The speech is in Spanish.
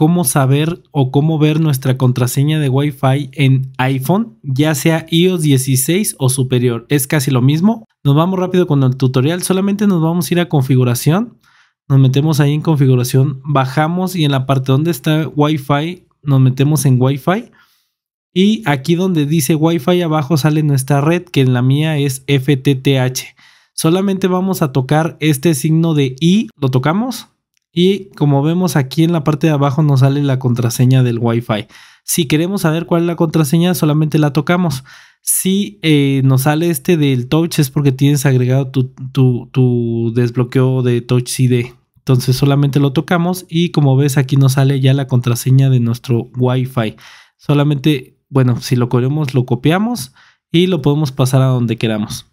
cómo saber o cómo ver nuestra contraseña de Wi-Fi en iPhone, ya sea iOS 16 o superior. Es casi lo mismo. Nos vamos rápido con el tutorial, solamente nos vamos a ir a configuración, nos metemos ahí en configuración, bajamos y en la parte donde está Wi-Fi nos metemos en Wi-Fi. Y aquí donde dice Wi-Fi abajo sale nuestra red, que en la mía es FTTH. Solamente vamos a tocar este signo de I, lo tocamos, y como vemos aquí en la parte de abajo nos sale la contraseña del Wi-Fi. Si queremos saber cuál es la contraseña, solamente la tocamos. Si eh, nos sale este del touch es porque tienes agregado tu, desbloqueo de touch ID. Entonces solamente lo tocamos y como ves aquí nos sale ya la contraseña de nuestro Wi-Fi. Solamente, bueno, si lo queremos lo copiamos y lo podemos pasar a donde queramos.